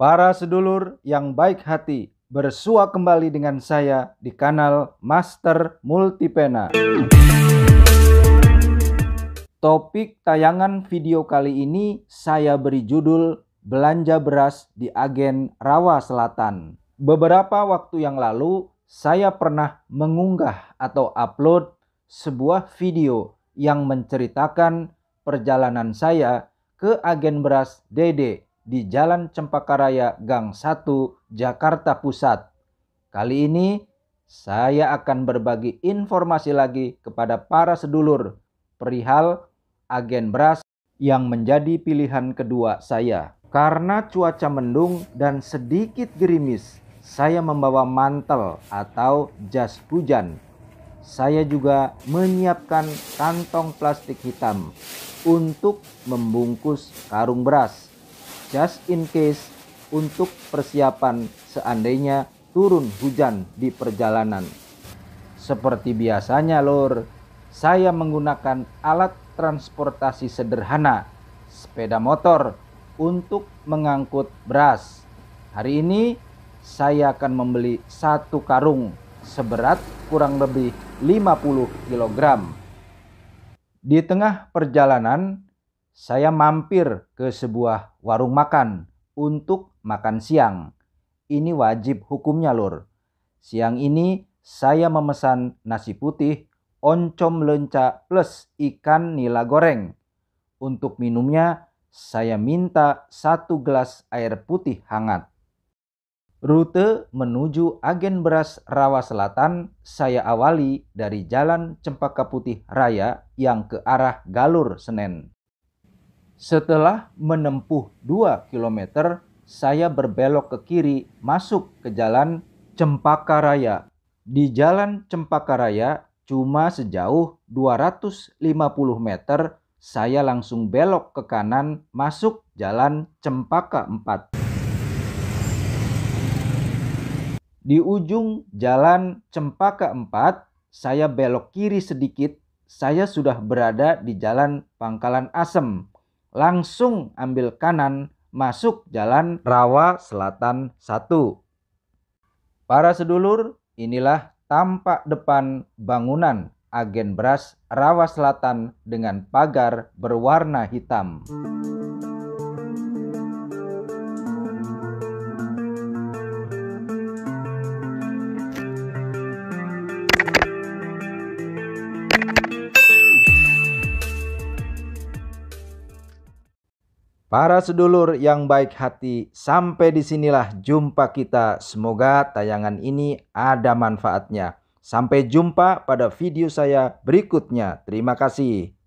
Para sedulur yang baik hati, bersua kembali dengan saya di kanal Master Multipena. Topik tayangan video kali ini saya beri judul Belanja Beras di Agen Rawa Selatan. Beberapa waktu yang lalu saya pernah mengunggah atau upload sebuah video yang menceritakan perjalanan saya ke agen beras Dede di Jalan Cempaka Raya Gang 1, Jakarta Pusat. Kali ini saya akan berbagi informasi lagi kepada para sedulur perihal agen beras yang menjadi pilihan kedua saya. Karena cuaca mendung dan sedikit gerimis, saya membawa mantel atau jas hujan. Saya juga menyiapkan kantong plastik hitam untuk membungkus karung beras just in case untuk persiapan seandainya turun hujan di perjalanan. Seperti biasanya lor, saya menggunakan alat transportasi sederhana, sepeda motor, untuk mengangkut beras. Hari ini saya akan membeli satu karung seberat kurang lebih 50 kg. Di tengah perjalanan, saya mampir ke sebuah warung makan untuk makan siang. Ini wajib hukumnya, Lur. Siang ini saya memesan nasi putih, oncom lenca plus ikan nila goreng. Untuk minumnya, saya minta satu gelas air putih hangat. Rute menuju agen beras Rawa Selatan saya awali dari Jalan Cempaka Putih Raya yang ke arah Galur Senen. Setelah menempuh 2 km, saya berbelok ke kiri masuk ke jalan Cempaka Raya. Di jalan Cempaka Raya cuma sejauh 250 meter saya langsung belok ke kanan masuk jalan Cempaka 4. Di ujung jalan Cempaka 4 saya belok kiri sedikit saya sudah berada di jalan Pangkalan Asem langsung ambil kanan masuk jalan Rawa Selatan 1. Para sedulur, inilah tampak depan bangunan agen beras Rawa Selatan dengan pagar berwarna hitam. Para sedulur yang baik hati, sampai disinilah jumpa kita. Semoga tayangan ini ada manfaatnya. Sampai jumpa pada video saya berikutnya. Terima kasih.